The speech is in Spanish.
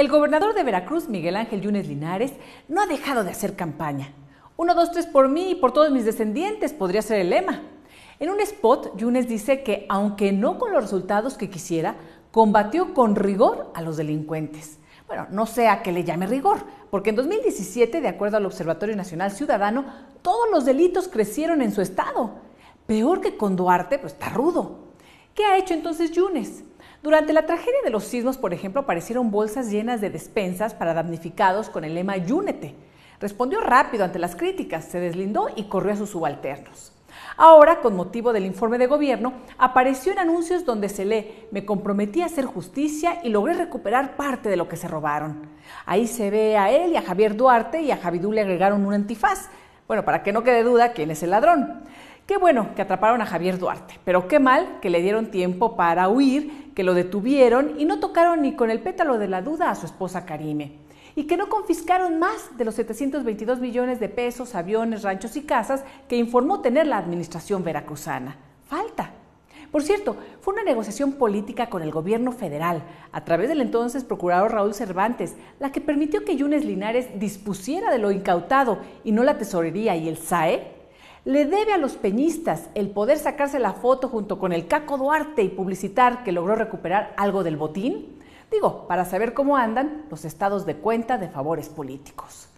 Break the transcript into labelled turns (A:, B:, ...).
A: El gobernador de Veracruz, Miguel Ángel Yunes Linares, no ha dejado de hacer campaña. Uno, dos, tres por mí y por todos mis descendientes podría ser el lema. En un spot, Yunes dice que, aunque no con los resultados que quisiera, combatió con rigor a los delincuentes. Bueno, no sea que le llame rigor, porque en 2017, de acuerdo al Observatorio Nacional Ciudadano, todos los delitos crecieron en su estado. Peor que con Duarte, pues está rudo. ¿Qué ha hecho entonces Yunes? Durante la tragedia de los sismos, por ejemplo, aparecieron bolsas llenas de despensas para damnificados con el lema Yúnete. Respondió rápido ante las críticas, se deslindó y corrió a sus subalternos. Ahora, con motivo del informe de gobierno, apareció en anuncios donde se lee, me comprometí a hacer justicia y logré recuperar parte de lo que se robaron. Ahí se ve a él y a Javier Duarte y a Javidú le agregaron un antifaz. Bueno, para que no quede duda quién es el ladrón. Qué bueno que atraparon a Javier Duarte, pero qué mal que le dieron tiempo para huir, que lo detuvieron y no tocaron ni con el pétalo de la duda a su esposa Karime. Y que no confiscaron más de los 722 millones de pesos, aviones, ranchos y casas que informó tener la administración veracruzana. Falta. Por cierto, fue una negociación política con el gobierno federal, a través del entonces procurador Raúl Cervantes, la que permitió que Yunes Linares dispusiera de lo incautado y no la tesorería y el SAE le debe a los peñistas el poder sacarse la foto junto con el Caco Duarte y publicitar que logró recuperar algo del botín? Digo, para saber cómo andan los estados de cuenta de favores políticos.